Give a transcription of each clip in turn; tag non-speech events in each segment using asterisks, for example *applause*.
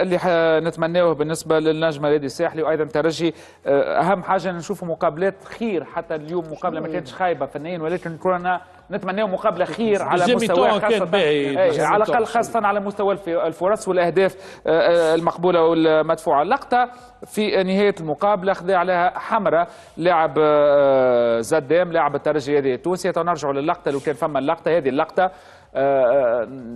اللي نتمناوه بالنسبه للنجم الرياضي الساحلي وايضا ترجي آه، اهم حاجه نشوف مقابلات خير حتى اليوم مقابله ما كانتش خايبه فنيا ولكن كورونا نتمنى مقابله خير على مستوى خاصه إيه، على الاقل خاصه على مستوى الفرص والاهداف آه، آه، المقبوله والمدفوعه اللقطه في نهايه المقابله خذا عليها حمراء لاعب آه، زدام لاعب الترجي هذه التونسي نرجعوا للقطه لو كان فما اللقطه هذه اللقطه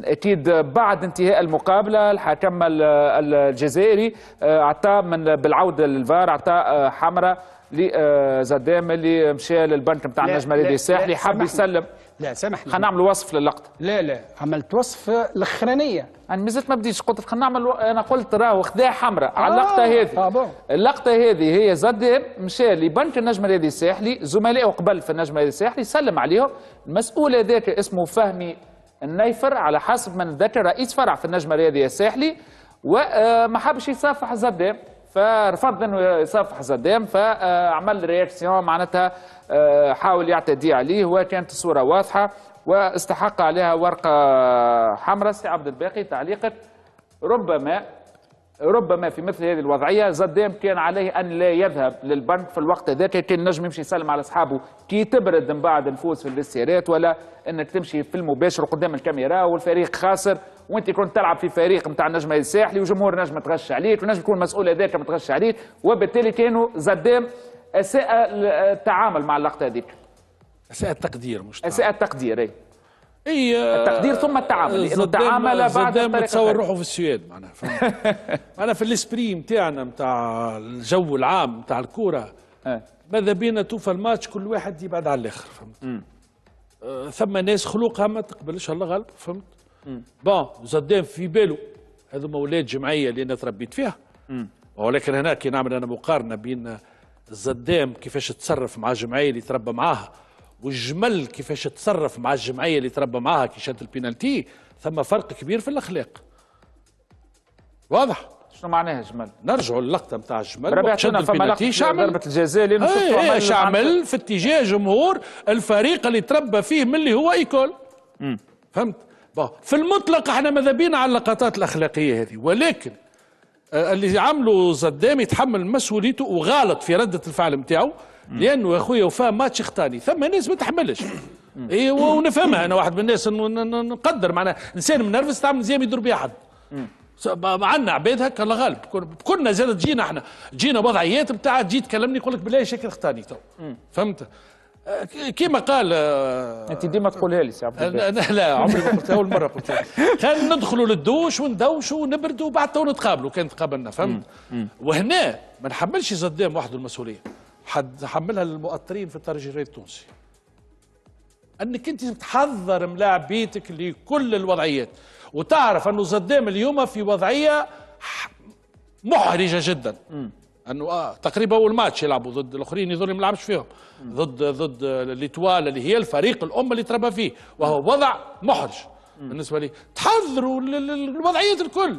اكيد بعد انتهاء المقابله الحكم الجزائري اعطى من بالعوده للفار اعطى حمراء لزدام اللي مشى للبنك نتاع النجم الساحلي حب يسلم لا سامحني خلينا نعمل وصف للقطه لا لا عملت وصف الاخرانيه انا مازلت ما بديتش قلت خلينا نعمل انا قلت راهو خذا حمراء آه على اللقطه هذه آه، اللقطه هذه هي زداب مشى لبنك النجم الرياضي الساحلي زملائه قبل في النجم الرياضي الساحلي سلم عليهم المسؤول هذاك اسمه فهمي النيفر على حسب ما نتذكر رئيس فرع في النجم الرياضي الساحلي وما آه، حبش يصافح زداب فرفض انه يصفح صدام فعمل رياكسيون معناتها آه، حاول يعتدي عليه وكانت الصوره واضحه واستحق عليها ورقه حمراء سي عبد الباقي تعليقك ربما ربما في مثل هذه الوضعيه صدام كان عليه ان لا يذهب للبنك في الوقت هذاك كان نجم يمشي يسلم على اصحابه كي تبرد من بعد الفوز في الاستيارات ولا انك تمشي في المباشر قدام الكاميرا والفريق خاسر وانت كنت تلعب في فريق نتاع النجم الساحلي وجمهور النجم تغش عليك ونجم يكون مسؤول هذاك ما تغش عليك وبالتالي كانوا زدام اساء التعامل مع اللقطه هذيك اساء التقدير مش اساء التقدير اي اي آه، التقدير ثم التعامل لانه تعامل بعد زدام تصور روحه في السويد معناها *laughs* معناها في الاسبري نتاعنا نتاع الجو العام نتاع الكوره ماذا بينا توفى الماتش كل واحد يبعد على الاخر فهمت آه، ثم ناس خلوقها ما تقبلش الله غالب فهمت بون زدام في باله هذوما ولاد جمعيه اللي انا تربيت فيها ولكن هنا كي نعمل انا مقارنه بين الزدام كيفاش تصرف مع الجمعيه اللي تربى معاها والجمل كيفاش تصرف مع الجمعيه اللي تربى معاها كي شاد البينالتي ثم فرق كبير في الاخلاق واضح شنو معناها جمل؟ نرجعوا للقطه نتاع الجمل شاد فما شعمل ضربه الجزاء اللي شفتوا إيه، إيه، شعمل في اتجاه جمهور الفريق اللي تربى فيه من اللي هو ايكول مم. فهمت؟ طيب، في المطلق احنا ماذا بينا على اللقطات الاخلاقيه هذه ولكن آه، اللي عمله صدام يتحمل مسؤوليته وغلط في رده الفعل نتاعو لانه يا خويا وفاه ماتش اختاني ثم ناس ما تحملش اي ونفهمها انا واحد من الناس نقدر معناها انسان منرفز تعمل زي ما يدور بها حد عندنا عباد هكا الله غالب كنا زاد جينا احنا جينا وضعيات بتاع تجي تكلمني يقول لك بالله شكل اختاني تو فهمت كما قال آه، انت ديما تقولها لي سي عبد لا عمري ما قلتها اول مره قلتها كان *laughs* ندخلوا للدوش وندوشوا ونبردوا وبعد تو نتقابلوا كان تقابلنا فهمت وهنا ما نحملش صدام وحده المسؤوليه حد حملها للمؤطرين في الترجي التونسي انك انت تحذر ملاعبيتك لكل الوضعيات وتعرف انه صدام اليوم في وضعيه محرجه جدا انه اه تقريبا اول ماتش يلعبوا ضد الاخرين يظن ما لعبش فيهم ضد ضد ليتوال اللي هي الفريق الام اللي تربى فيه وهو وضع محرج بالنسبه لي تحذروا الوضعيات الكل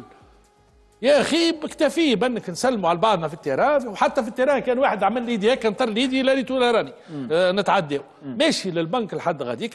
يا اخي اكتفي بانك نسلموا على بعضنا في التيران وحتى في التيران كان واحد عمل لي يدي كان طر لي يدي لا راني آه نتعداو ماشي للبنك لحد غادي